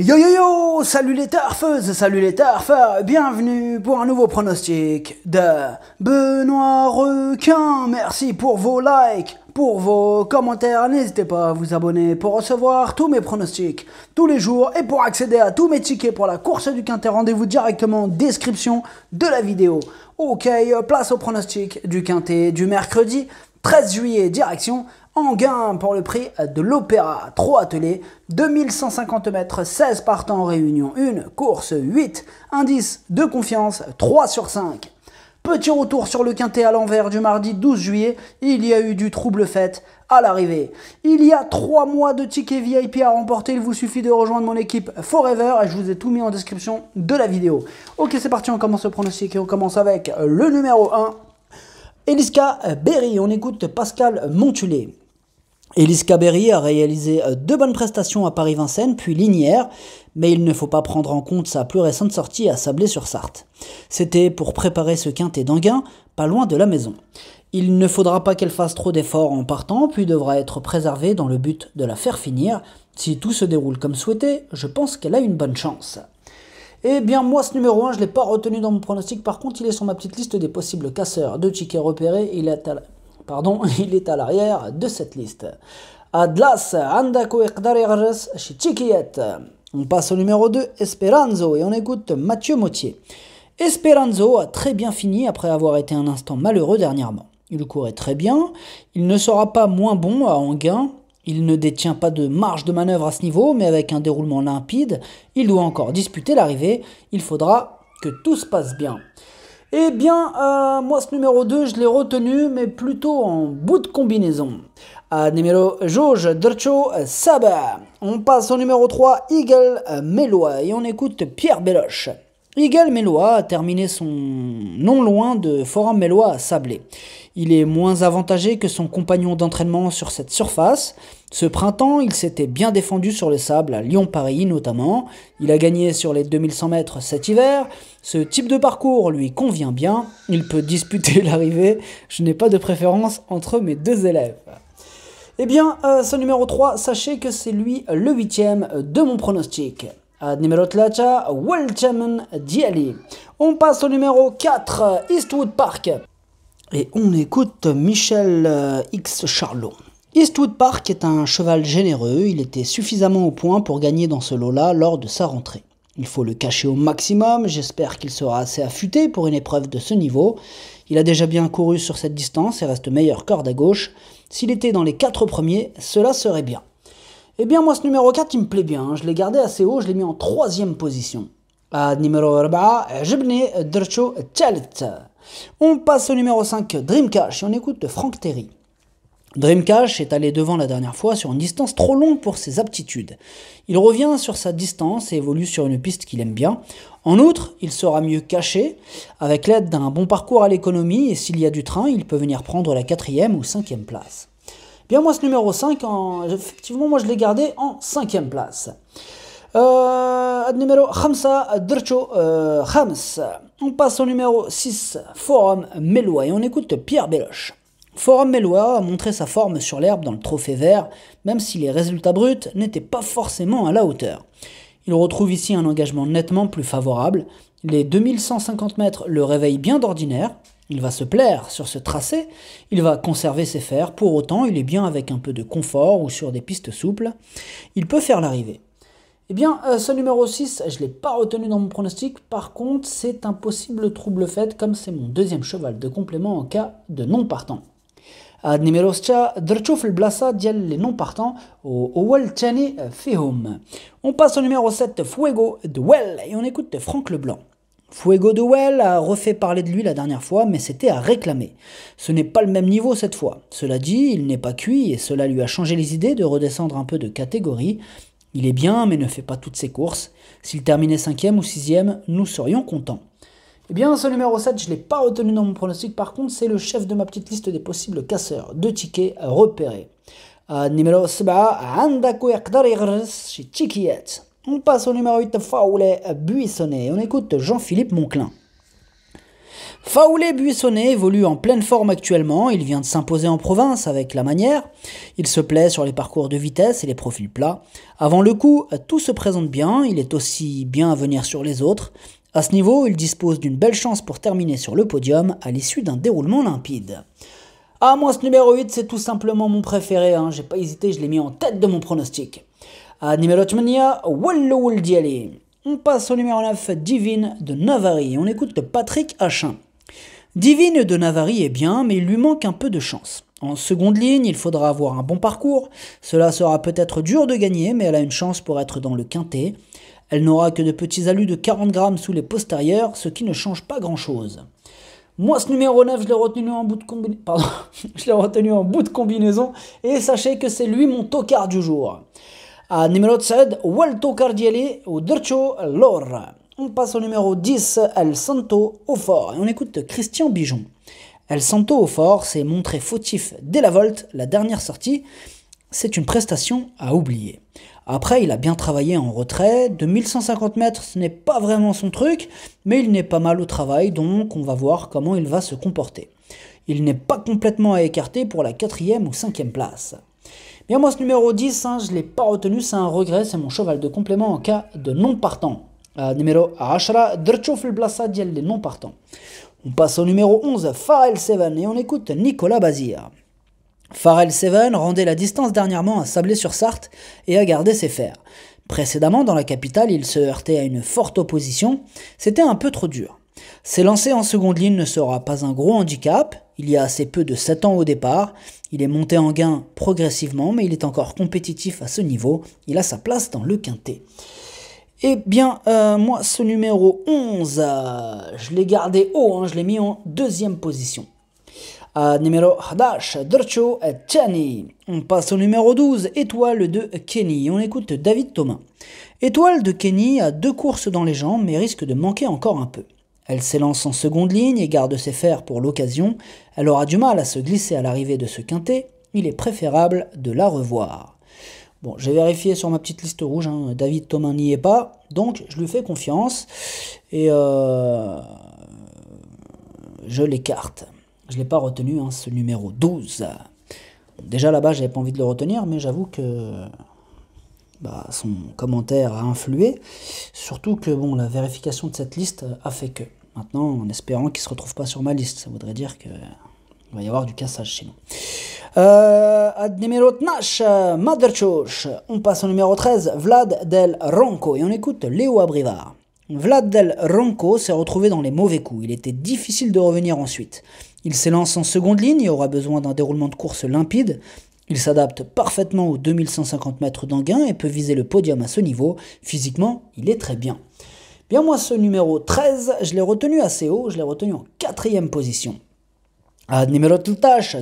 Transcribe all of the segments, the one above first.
Yo yo yo, salut les tarfeuses, salut les tarfeurs, bienvenue pour un nouveau pronostic de Benoît Requin. Merci pour vos likes, pour vos commentaires, n'hésitez pas à vous abonner pour recevoir tous mes pronostics tous les jours et pour accéder à tous mes tickets pour la course du quintet, rendez-vous directement en description de la vidéo. Ok, place au pronostic du quintet du mercredi 13 juillet, direction en gain pour le prix de l'Opéra. 3 ateliers, 2150 mètres, 16 partants en réunion 1, course 8, indice de confiance 3 sur 5. Petit retour sur le quintet à l'envers du mardi 12 juillet, il y a eu du trouble fait à l'arrivée. Il y a 3 mois de tickets VIP à remporter, il vous suffit de rejoindre mon équipe Forever, et je vous ai tout mis en description de la vidéo. Ok c'est parti, on commence le pronostic et on commence avec le numéro 1. Eliska Berry, on écoute Pascal Montulé. Élise Caberry a réalisé euh, deux bonnes prestations à Paris-Vincennes, puis Linière, mais il ne faut pas prendre en compte sa plus récente sortie à Sablé-sur-Sarthe. C'était pour préparer ce quintet d'enguin, pas loin de la maison. Il ne faudra pas qu'elle fasse trop d'efforts en partant, puis devra être préservée dans le but de la faire finir. Si tout se déroule comme souhaité, je pense qu'elle a une bonne chance. Eh bien, moi, ce numéro 1, je ne l'ai pas retenu dans mon pronostic. Par contre, il est sur ma petite liste des possibles casseurs. de tickets repérés, il est à la pardon, il est à l'arrière de cette liste. Atlas, Andako On passe au numéro 2, Esperanzo, et on écoute Mathieu Mottier. Esperanzo a très bien fini après avoir été un instant malheureux dernièrement. Il courait très bien, il ne sera pas moins bon à Anguin, il ne détient pas de marge de manœuvre à ce niveau, mais avec un déroulement limpide, il doit encore disputer l'arrivée, il faudra que tout se passe bien. Eh bien, euh, moi, ce numéro 2, je l'ai retenu, mais plutôt en bout de combinaison. À euh, numéro Jauge Dercho On passe au numéro 3, Eagle Melois, et on écoute Pierre Beloche. Igal Mélois a terminé son non loin de Forum Mélois à Sablé. Il est moins avantagé que son compagnon d'entraînement sur cette surface. Ce printemps, il s'était bien défendu sur le sable, à Lyon-Paris notamment. Il a gagné sur les 2100 mètres cet hiver. Ce type de parcours lui convient bien. Il peut disputer l'arrivée. Je n'ai pas de préférence entre mes deux élèves. Eh bien, euh, ce numéro 3, sachez que c'est lui le huitième de mon pronostic. Euh, euh, on passe au numéro 4 Eastwood Park et on écoute Michel euh, X Charlot Eastwood Park est un cheval généreux, il était suffisamment au point pour gagner dans ce lot-là lors de sa rentrée. Il faut le cacher au maximum, j'espère qu'il sera assez affûté pour une épreuve de ce niveau. Il a déjà bien couru sur cette distance et reste meilleur corde à gauche. S'il était dans les quatre premiers, cela serait bien. Eh bien, moi, ce numéro 4, il me plaît bien. Hein. Je l'ai gardé assez haut, je l'ai mis en troisième position. numéro 4, On passe au numéro 5, Dreamcash, et on écoute de Frank Terry. Dreamcash est allé devant la dernière fois sur une distance trop longue pour ses aptitudes. Il revient sur sa distance et évolue sur une piste qu'il aime bien. En outre, il sera mieux caché. Avec l'aide d'un bon parcours à l'économie, et s'il y a du train, il peut venir prendre la quatrième ou cinquième place. Bien moi ce numéro 5, effectivement moi je l'ai gardé en cinquième place. Euh, numéro 5, euh, On passe au numéro 6, Forum Meloa, et on écoute Pierre Beloche. Forum Meloa a montré sa forme sur l'herbe dans le trophée vert, même si les résultats bruts n'étaient pas forcément à la hauteur. Il retrouve ici un engagement nettement plus favorable. Les 2150 mètres le réveillent bien d'ordinaire, il va se plaire sur ce tracé, il va conserver ses fers, pour autant il est bien avec un peu de confort ou sur des pistes souples, il peut faire l'arrivée. Eh bien, euh, ce numéro 6, je ne l'ai pas retenu dans mon pronostic, par contre c'est un possible trouble fait comme c'est mon deuxième cheval de complément en cas de non partant. Euh, on passe au numéro Blassa, non non-partants, au On passe 7 Fuego de Well et on écoute Franck Leblanc. Fuego de Well a refait parler de lui la dernière fois, mais c'était à réclamer. Ce n'est pas le même niveau cette fois. Cela dit, il n'est pas cuit et cela lui a changé les idées de redescendre un peu de catégorie. Il est bien, mais ne fait pas toutes ses courses. S'il terminait cinquième ou sixième, nous serions contents. Eh bien, ce numéro 7, je ne l'ai pas retenu dans mon pronostic. Par contre, c'est le chef de ma petite liste des possibles casseurs. Deux tickets repérés. Euh, numéro bah, 7, chez on passe au numéro 8, Faoulet Buissonnet. On écoute Jean-Philippe Monclin. Faoulet Buissonnet évolue en pleine forme actuellement, il vient de s'imposer en province avec la manière, il se plaît sur les parcours de vitesse et les profils plats. Avant le coup, tout se présente bien, il est aussi bien à venir sur les autres. À ce niveau, il dispose d'une belle chance pour terminer sur le podium à l'issue d'un déroulement limpide. Ah moi ce numéro 8 c'est tout simplement mon préféré, Je hein. j'ai pas hésité, je l'ai mis en tête de mon pronostic numéro 8 On passe au numéro 9, Divine de Navarre. On écoute Patrick Hachin. Divine de Navarre est bien, mais il lui manque un peu de chance. En seconde ligne, il faudra avoir un bon parcours. Cela sera peut-être dur de gagner, mais elle a une chance pour être dans le quintet. Elle n'aura que de petits alus de 40 grammes sous les postérieurs, ce qui ne change pas grand-chose. Moi, ce numéro 9, retenu je l'ai retenu en bout de combinaison. Et sachez que c'est lui mon tocard du jour numéro 7, Walto Cardielli ou Dircio Lorra. On passe au numéro 10, El Santo au fort. Et on écoute Christian Bijon. El Santo au fort s'est montré fautif dès la volte, la dernière sortie. C'est une prestation à oublier. Après, il a bien travaillé en retrait. De 1150 mètres, ce n'est pas vraiment son truc, mais il n'est pas mal au travail, donc on va voir comment il va se comporter. Il n'est pas complètement à écarter pour la quatrième ou cinquième place. Bien moi ce numéro 10, hein, je ne l'ai pas retenu, c'est un regret, c'est mon cheval de complément en cas de non partant. Euh, numéro 10, Drchouf el non partants. On passe au numéro 11, Farel Seven, et on écoute Nicolas Bazir. Farel Seven rendait la distance dernièrement à Sablé-sur-Sarthe et a gardé ses fers. Précédemment, dans la capitale, il se heurtait à une forte opposition. C'était un peu trop dur. S'élancer en seconde ligne ne sera pas un gros handicap, il y a assez peu de 7 ans au départ. Il est monté en gain progressivement, mais il est encore compétitif à ce niveau. Il a sa place dans le quintet. Eh bien, euh, moi, ce numéro 11, euh, je l'ai gardé haut, hein, je l'ai mis en deuxième position. Euh, numéro 11, Dorcho Chani. On passe au numéro 12, Étoile de Kenny. On écoute David Thomas. Étoile de Kenny a deux courses dans les jambes, mais risque de manquer encore un peu. Elle s'élance en seconde ligne et garde ses fers pour l'occasion. Elle aura du mal à se glisser à l'arrivée de ce quintet. Il est préférable de la revoir. Bon, j'ai vérifié sur ma petite liste rouge, hein. David Thomas n'y est pas, donc je lui fais confiance et euh, je l'écarte. Je ne l'ai pas retenu, hein, ce numéro 12. Déjà là-bas, je n'avais pas envie de le retenir, mais j'avoue que bah, son commentaire a influé. Surtout que bon, la vérification de cette liste a fait que. Maintenant, en espérant qu'il ne se retrouve pas sur ma liste, ça voudrait dire qu'il va y avoir du cassage chez nous. Euh, numéro On passe au numéro 13, Vlad Del Ronco. Et on écoute Léo Abrivar. Vlad Del Ronco s'est retrouvé dans les mauvais coups. Il était difficile de revenir ensuite. Il s'élance en seconde ligne et aura besoin d'un déroulement de course limpide. Il s'adapte parfaitement aux 2150 mètres d'engain et peut viser le podium à ce niveau. Physiquement, il est très bien. Bien moi, ce numéro 13, je l'ai retenu assez haut, je l'ai retenu en quatrième position. Numéro tâche,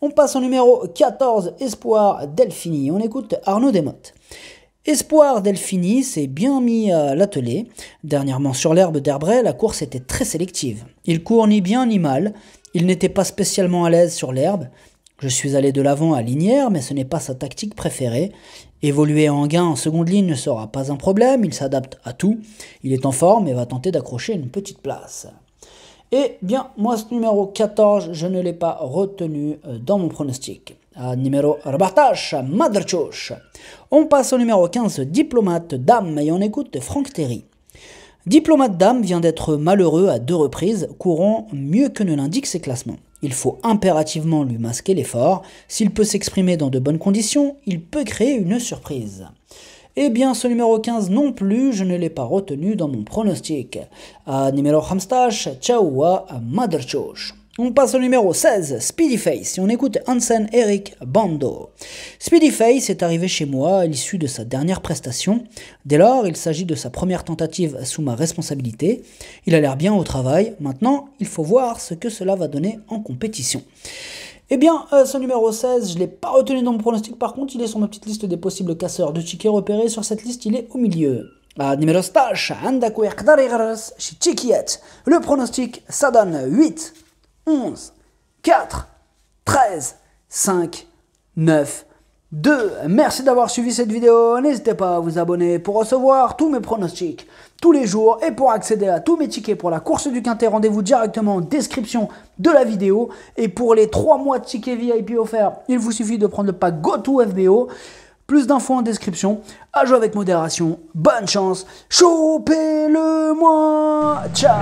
On passe au numéro 14, Espoir Delphini. On écoute Arnaud Desmottes. Espoir Delphini s'est bien mis à l'atelier. Dernièrement sur l'herbe d'Herbray, la course était très sélective. Il court ni bien ni mal, il n'était pas spécialement à l'aise sur l'herbe, je suis allé de l'avant à Linière, mais ce n'est pas sa tactique préférée. Évoluer en gain en seconde ligne ne sera pas un problème, il s'adapte à tout, il est en forme et va tenter d'accrocher une petite place. Eh bien, moi, ce numéro 14, je ne l'ai pas retenu euh, dans mon pronostic. numéro 14, Madrchouch. On passe au numéro 15, Diplomate Dame, et on écoute Franck Terry. Diplomate Dame vient d'être malheureux à deux reprises, courant mieux que ne l'indiquent ses classements. Il faut impérativement lui masquer l'effort. S'il peut s'exprimer dans de bonnes conditions, il peut créer une surprise. Eh bien, ce numéro 15 non plus, je ne l'ai pas retenu dans mon pronostic. À numéro 15, à on passe au numéro 16, Face, et on écoute Hansen Eric Bando. Speedy Face est arrivé chez moi à l'issue de sa dernière prestation. Dès lors, il s'agit de sa première tentative sous ma responsabilité. Il a l'air bien au travail. Maintenant, il faut voir ce que cela va donner en compétition. Eh bien, euh, ce numéro 16, je ne l'ai pas retenu dans mon pronostic, par contre, il est sur ma petite liste des possibles casseurs de tickets repérés. Sur cette liste, il est au milieu. Le pronostic, ça donne 8. 11, 4, 13, 5, 9, 2. Merci d'avoir suivi cette vidéo. N'hésitez pas à vous abonner pour recevoir tous mes pronostics tous les jours et pour accéder à tous mes tickets pour la course du Quintet, rendez-vous directement en description de la vidéo. Et pour les 3 mois de tickets VIP offerts, il vous suffit de prendre le pack GoToFBO. Plus d'infos en description. À jouer avec modération. Bonne chance. Chopez-le-moi. Ciao.